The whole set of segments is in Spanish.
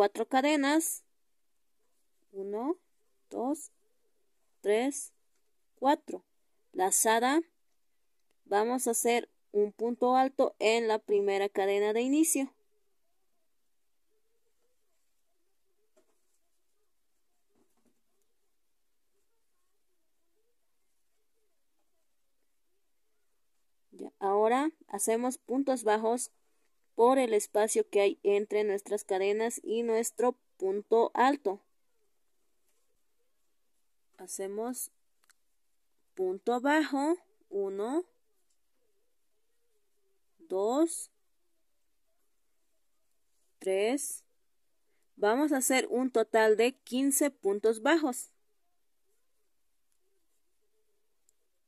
cuatro cadenas. 1, 2, 3, 4. Lazada. Vamos a hacer un punto alto en la primera cadena de inicio. ahora hacemos puntos bajos por el espacio que hay entre nuestras cadenas y nuestro punto alto. Hacemos punto bajo, 1, 2, 3. Vamos a hacer un total de 15 puntos bajos.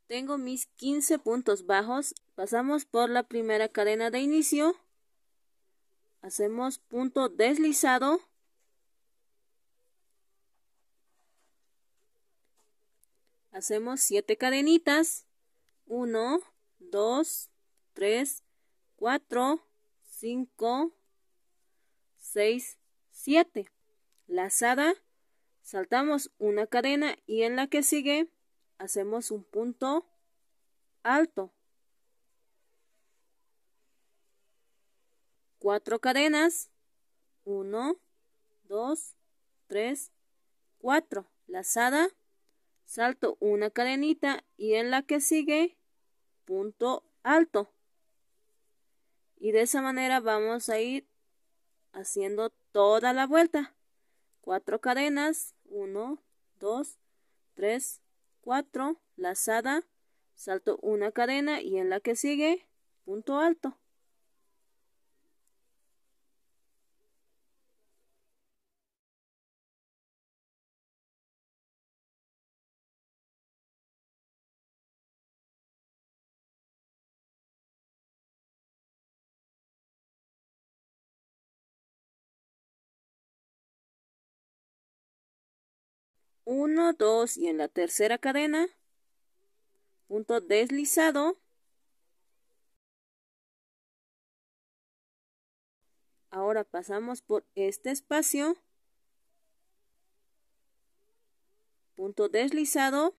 Tengo mis 15 puntos bajos. Pasamos por la primera cadena de inicio hacemos punto deslizado hacemos 7 cadenitas 1 2 3 4 5 6 7 lazada saltamos una cadena y en la que sigue hacemos un punto alto cuatro cadenas, 1, 2, 3, 4, lazada, salto una cadenita y en la que sigue punto alto. Y de esa manera vamos a ir haciendo toda la vuelta. 4 cadenas, 1, 2, 3, 4, lazada, salto una cadena y en la que sigue punto alto. 1, 2 y en la tercera cadena, punto deslizado. Ahora pasamos por este espacio, punto deslizado.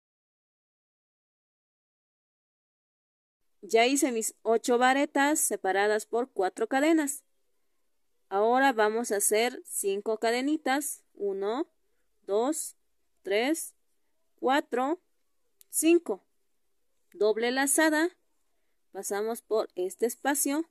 Ya hice mis 8 varetas separadas por 4 cadenas. Ahora vamos a hacer 5 cadenitas. 1, 2, 3, 4, 5. Doble lazada. Pasamos por este espacio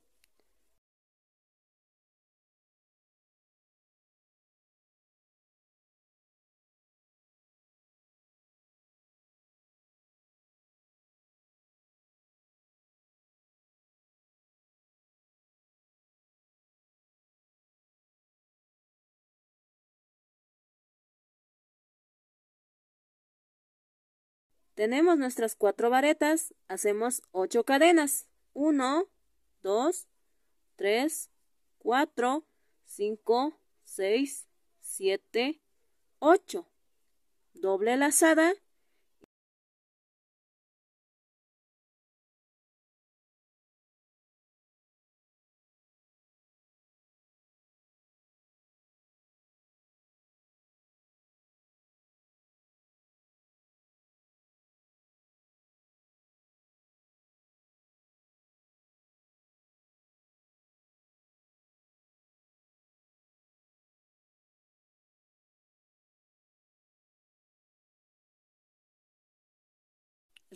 Tenemos nuestras cuatro varetas, hacemos ocho cadenas. 1, 2, 3, 4, 5, 6, 7, 8. Doble lazada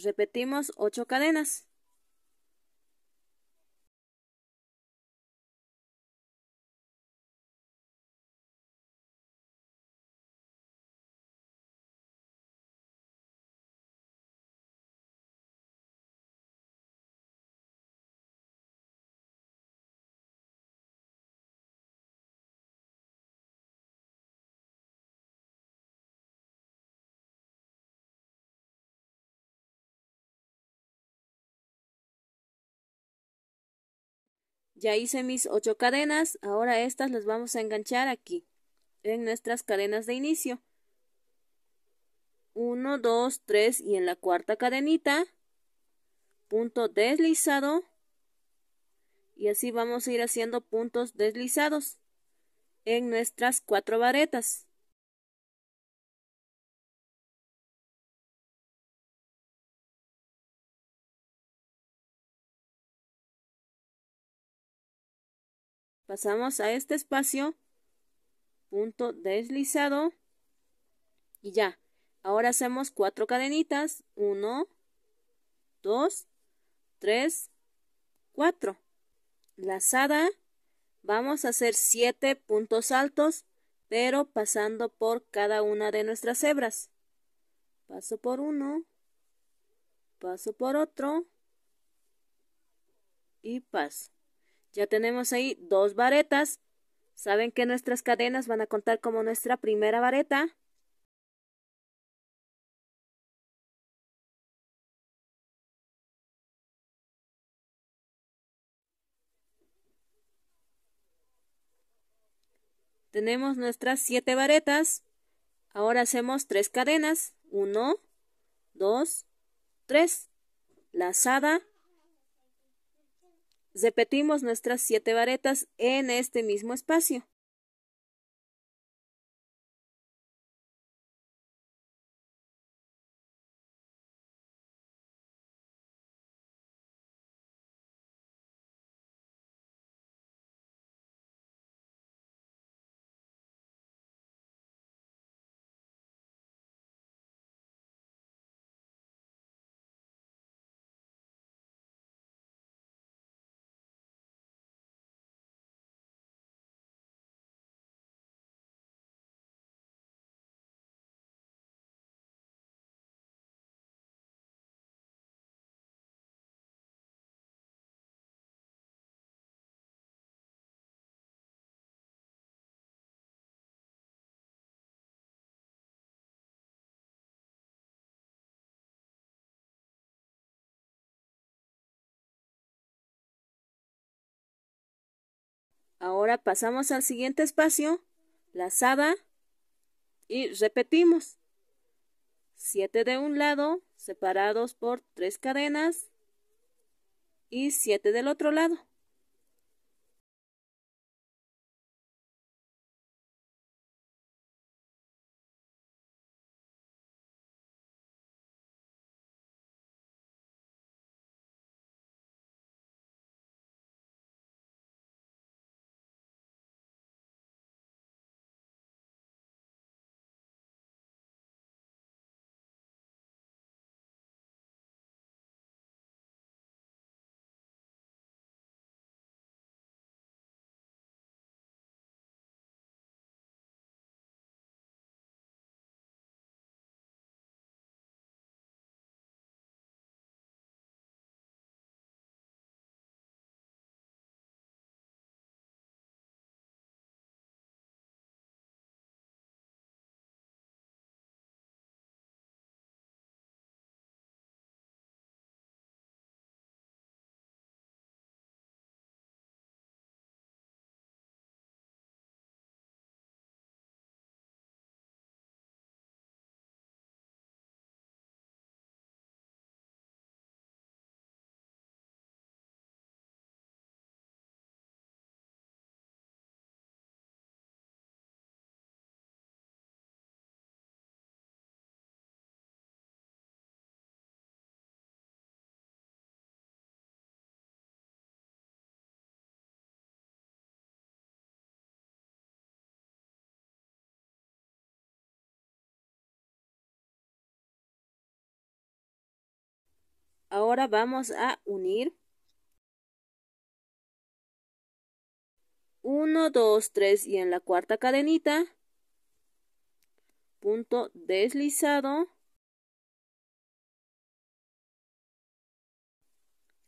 Repetimos 8 cadenas. Ya hice mis ocho cadenas, ahora estas las vamos a enganchar aquí, en nuestras cadenas de inicio. 1, 2, 3 y en la cuarta cadenita, punto deslizado. Y así vamos a ir haciendo puntos deslizados en nuestras cuatro varetas. pasamos a este espacio, punto deslizado y ya. Ahora hacemos cuatro cadenitas, 1, 2, 3, 4. Lazada, vamos a hacer siete puntos altos, pero pasando por cada una de nuestras hebras. Paso por uno, paso por otro y paso. Ya tenemos ahí dos varetas. Saben que nuestras cadenas van a contar como nuestra primera vareta. Tenemos nuestras siete varetas. Ahora hacemos tres cadenas. Uno, dos, tres. Lazada Repetimos nuestras siete varetas en este mismo espacio. Ahora pasamos al siguiente espacio, lazada y repetimos. siete de un lado, separados por tres cadenas y siete del otro lado. Ahora vamos a unir 1, 2, 3 y en la cuarta cadenita, punto deslizado.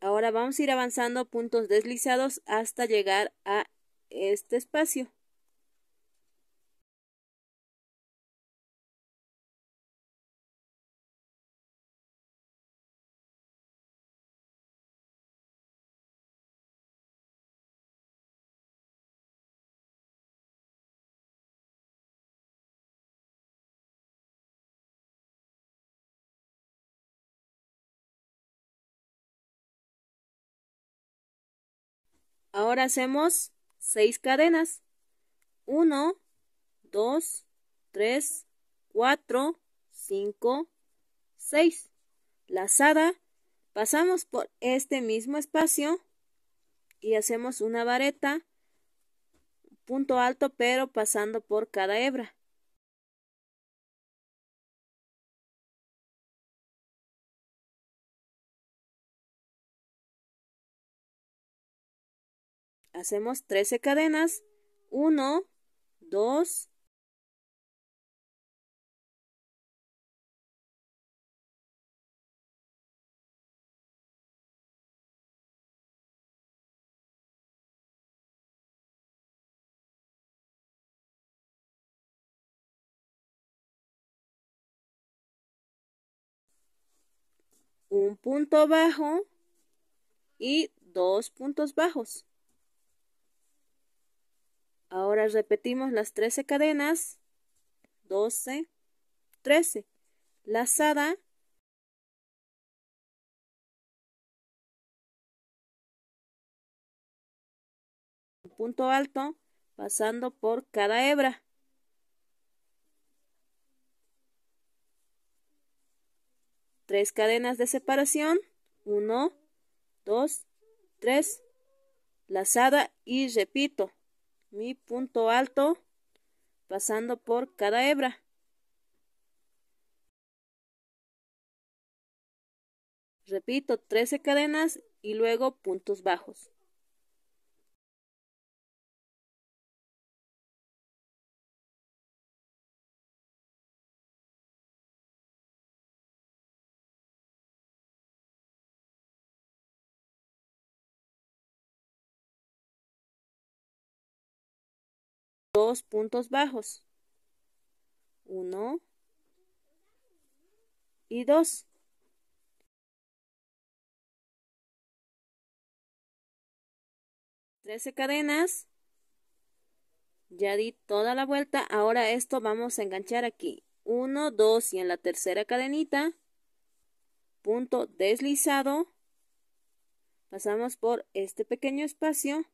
Ahora vamos a ir avanzando puntos deslizados hasta llegar a este espacio. Ahora hacemos 6 cadenas. 1, 2, 3, 4, 5, 6. Lazada, pasamos por este mismo espacio y hacemos una vareta, punto alto, pero pasando por cada hebra. Hacemos trece cadenas. uno, 2, un punto bajo y dos puntos bajos. Ahora repetimos las 13 cadenas. 12, 13. Lazada. Punto alto, pasando por cada hebra. Tres cadenas de separación. 1, 2, 3. Lazada y repito mi punto alto pasando por cada hebra. Repito, 13 cadenas y luego puntos bajos. puntos bajos. Uno y dos. Trece cadenas. Ya di toda la vuelta. Ahora esto vamos a enganchar aquí. Uno, dos y en la tercera cadenita. Punto deslizado. Pasamos por este pequeño espacio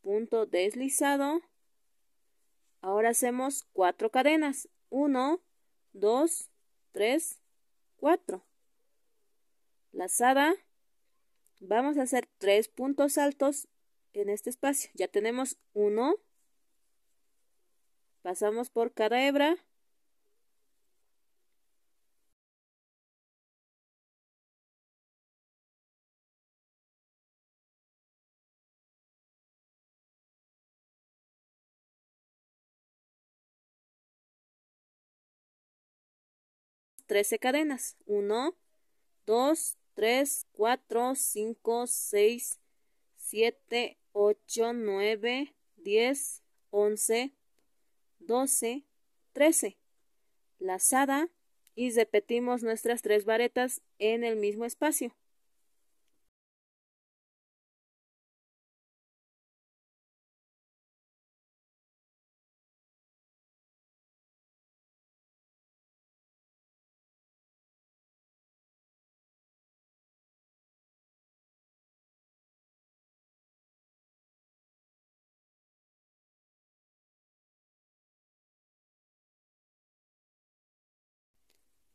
punto deslizado Ahora hacemos 4 cadenas. 1, 2, 3, 4. Lazada. Vamos a hacer 3 puntos altos en este espacio. Ya tenemos 1, Pasamos por cada hebra. 13 cadenas. 1, 2, 3, 4, 5, 6, 7, 8, 9, 10, 11, 12, 13. Lazada y repetimos nuestras tres varetas en el mismo espacio.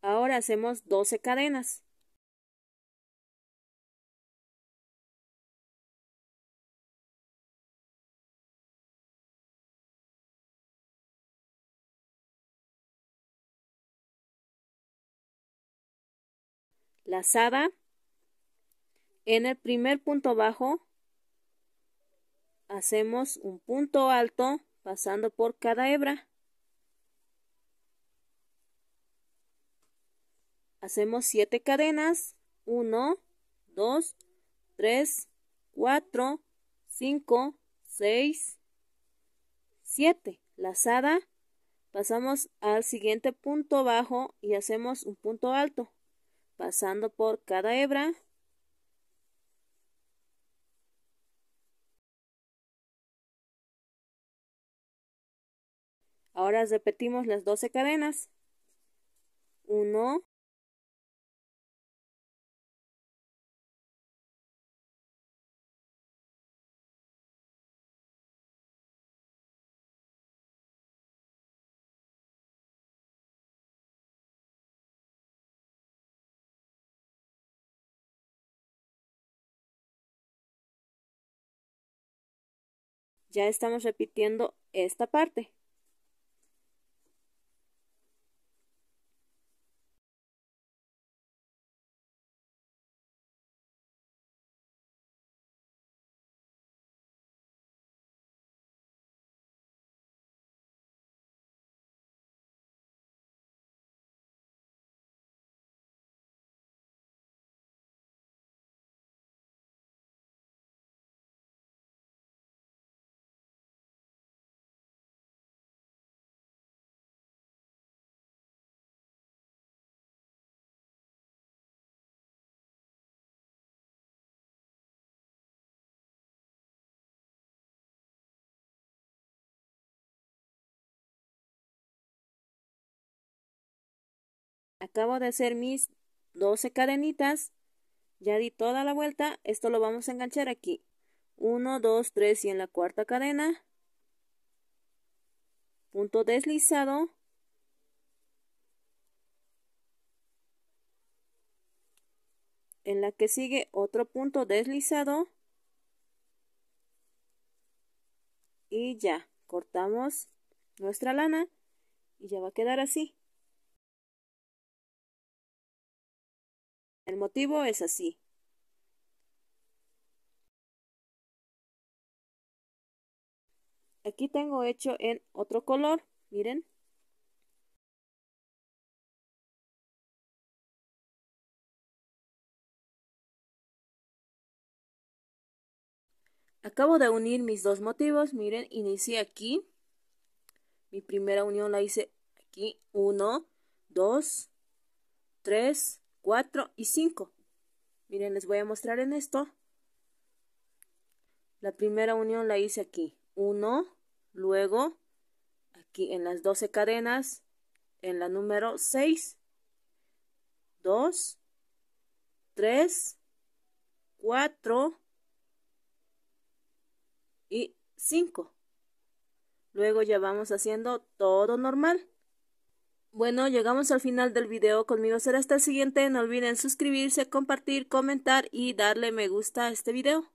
Ahora hacemos doce cadenas. lazada en el primer punto bajo hacemos un punto alto pasando por cada hebra Hacemos 7 cadenas. 1, 2, 3, 4, 5, 6, 7. Lazada. Pasamos al siguiente punto bajo y hacemos un punto alto. Pasando por cada hebra. Ahora repetimos las 12 cadenas. 1, ya estamos repitiendo esta parte. Acabo de hacer mis 12 cadenitas. Ya di toda la vuelta. Esto lo vamos a enganchar aquí. 1, 2, 3 y en la cuarta cadena. Punto deslizado. En la que sigue otro punto deslizado. Y ya, cortamos nuestra lana y ya va a quedar así. El motivo es así. Aquí tengo hecho en otro color, miren. Acabo de unir mis dos motivos, miren, inicié aquí. Mi primera unión la hice aquí, Uno, dos, tres. 4 y 5. Miren, les voy a mostrar en esto. La primera unión la hice aquí. 1, luego aquí en las 12 cadenas, en la número 6, 2, 3, 4 y 5. Luego ya vamos haciendo todo normal. Bueno, llegamos al final del video. Conmigo será hasta el siguiente. No olviden suscribirse, compartir, comentar y darle me gusta a este video.